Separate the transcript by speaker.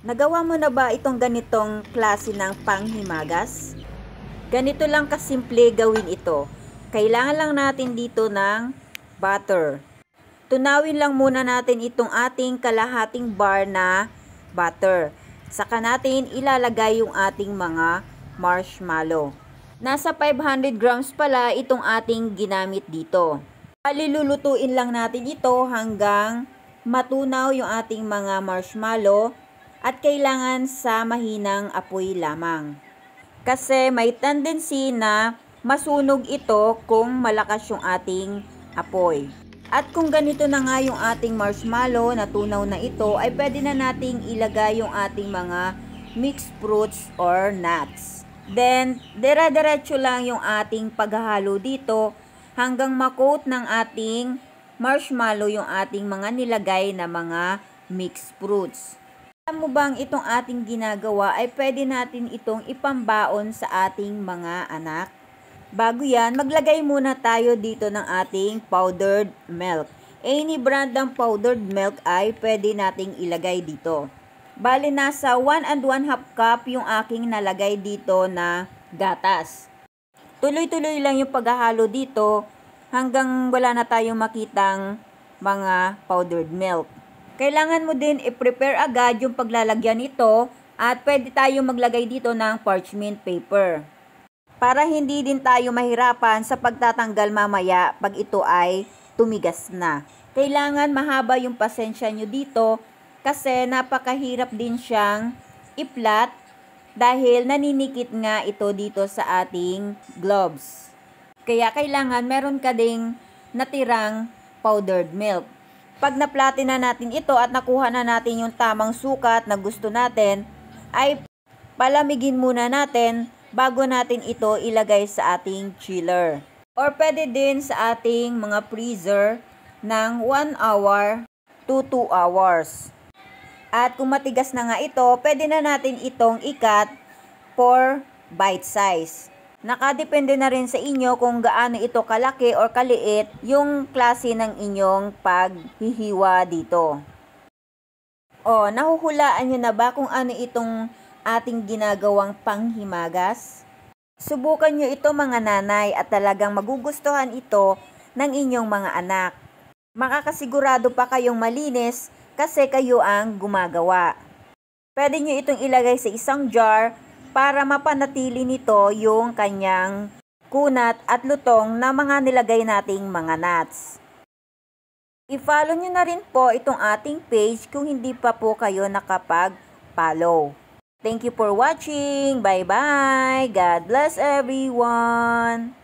Speaker 1: Nagawa mo na ba itong ganitong klase ng panghimagas? Ganito lang kasimple gawin ito. Kailangan lang natin dito ng butter. Tunawin lang muna natin itong ating kalahating bar na butter. Saka natin ilalagay yung ating mga marshmallow. Nasa 500 grams pala itong ating ginamit dito. Alilulutuin lang natin ito hanggang matunaw yung ating mga marshmallow at kailangan sa mahinang apoy lamang. Kasi may tendency na masunog ito kung malakas yung ating apoy. At kung ganito na nga yung ating marshmallow na tunaw na ito, ay pwede na nating ilagay yung ating mga mixed fruits or nuts. Then, dera-derecho lang yung ating paghahalo dito hanggang makoat ng ating marshmallow yung ating mga nilagay na mga mixed fruits. Alam mo bang itong ating ginagawa ay pwede natin itong ipambaon sa ating mga anak? Bago yan, maglagay muna tayo dito ng ating powdered milk. Eh, any brand ng powdered milk ay pwede nating ilagay dito. Bali, nasa 1 and 1 half cup yung aking nalagay dito na gatas. Tuloy-tuloy lang yung paghahalo dito hanggang wala na tayong makitang mga powdered milk kailangan mo din i-prepare agad yung paglalagyan nito at pwede tayo maglagay dito ng parchment paper. Para hindi din tayo mahirapan sa pagtatanggal mamaya pag ito ay tumigas na. Kailangan mahaba yung pasensya nyo dito kasi napakahirap din siyang iplat dahil naninikit nga ito dito sa ating gloves. Kaya kailangan meron ka ding natirang powdered milk. Pag naplati na natin ito at nakuha na natin yung tamang sukat na gusto natin, ay palamigin muna natin bago natin ito ilagay sa ating chiller. Or pwede din sa ating mga freezer ng 1 hour to 2 hours. At kung matigas na nga ito, pwede na natin itong ikat for bite size. Nakadepende na rin sa inyo kung gaano ito kalaki or kaliit yung klase ng inyong paghihiwa dito. O, nahuhulaan nyo na ba kung ano itong ating ginagawang panghimagas? Subukan nyo ito mga nanay at talagang magugustuhan ito ng inyong mga anak. Makakasigurado pa kayong malinis kasi kayo ang gumagawa. Pwede nyo itong ilagay sa isang jar para mapanatili nito yung kanyang kunat at lutong na mga nilagay nating mga nuts. I-follow nyo na rin po itong ating page kung hindi pa po kayo nakapag-follow. Thank you for watching. Bye-bye. God bless everyone.